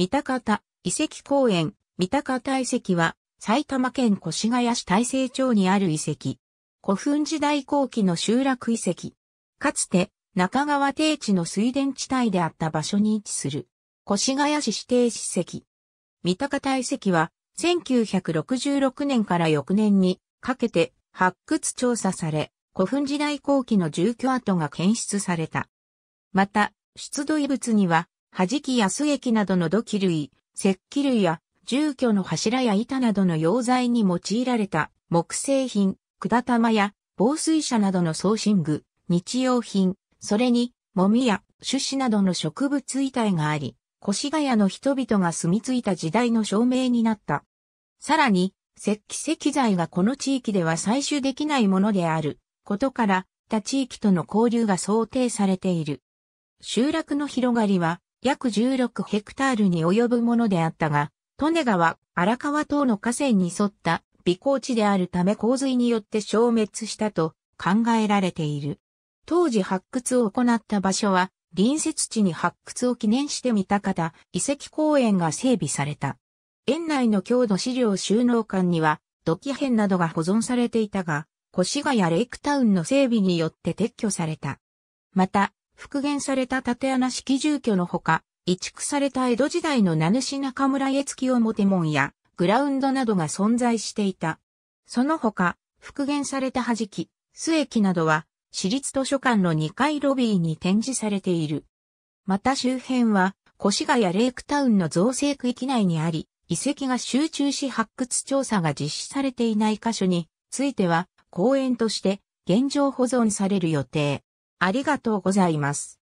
三鷹田遺跡公園、三鷹田遺跡は、埼玉県越谷市大成町にある遺跡。古墳時代後期の集落遺跡。かつて、中川低地の水田地帯であった場所に位置する、越谷市指定史跡。三鷹田遺跡は、1966年から翌年にかけて発掘調査され、古墳時代後期の住居跡が検出された。また、出土遺物には、弾き安液などの土器類、石器類や住居の柱や板などの溶剤に用いられた木製品、管玉や防水車などの送信具、日用品、それに、もみや種子などの植物遺体があり、越谷の人々が住み着いた時代の証明になった。さらに、石器石材がこの地域では採取できないものであることから、他地域との交流が想定されている。集落の広がりは、約16ヘクタールに及ぶものであったが、利根川、荒川等の河川に沿った微光地であるため洪水によって消滅したと考えられている。当時発掘を行った場所は、隣接地に発掘を記念してみた方、遺跡公園が整備された。園内の郷土資料収納館には、土器片などが保存されていたが、越谷レイクタウンの整備によって撤去された。また、復元された縦穴式住居のほか、移築された江戸時代の名主中村家付き表門やグラウンドなどが存在していた。その他、復元された弾き、末木などは、私立図書館の2階ロビーに展示されている。また周辺は、越谷レイクタウンの造成区域内にあり、遺跡が集中し発掘調査が実施されていない箇所については、公園として現状保存される予定。ありがとうございます。